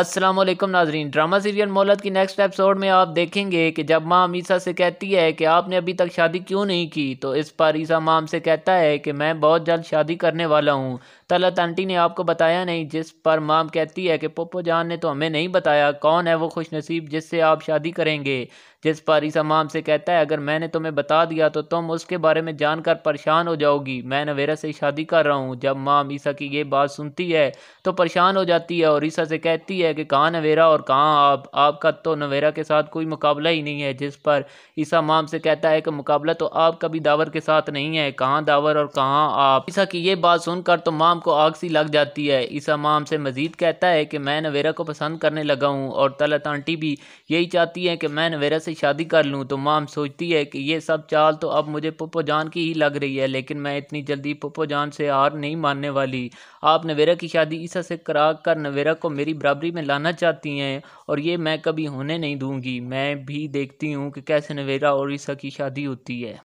असलम नाजरीन drama serial मोहलत की नेक्स्ट एपिसोड में आप देखेंगे कि जब माम ईसा से कहती है कि आपने अभी तक शादी क्यों नहीं की तो इस पर ईसा माम से कहता है कि मैं बहुत जल्द शादी करने वाला हूँ तलत आंटी ने आपको बताया नहीं जिस पर माम कहती है कि पप्पो जान ने तो हमें नहीं बताया कौन है वो नसीब जिससे आप शादी करेंगे जिस पर ईसा माम से कहता है अगर मैंने तुम्हें बता दिया तो तुम उसके बारे में जानकर परेशान हो जाओगी मैं नवेरा से शादी कर रहा हूँ जब माम ईसा की ये बात सुनती है तो परेशान हो जाती है और ईसा से कहती है है कि कहाँ नवेरा और कहाँ आप आपका तो नवेरा के साथ कोई मुकाबला ही नहीं है जिस पर ईसा माम से कहता है कि मुकाबला तो आपका भी दावर के साथ नहीं है कहाँ दावर और कहाँ आप ईसा की ये बात सुनकर तो माम को आग सी लग जाती है ईसा माम से मजीद कहता है कि मैं नवेरा को पसंद करने लगा हूँ और तलत आंटी भी यही चाहती है कि मैं नवेरा से शादी कर लूँ तो माम सोचती है कि ये सब चाल तो अब मुझे पप्पो जान की ही लग रही है लेकिन मैं इतनी जल्दी पप्पो जान से हार नहीं मानने वाली आप नवेरा की शादी ईसा से करा कर नवेरा को मेरी बराबरी में में लाना चाहती हैं और ये मैं कभी होने नहीं दूंगी मैं भी देखती हूँ कि कैसे नवेरा और ईसा की शादी होती है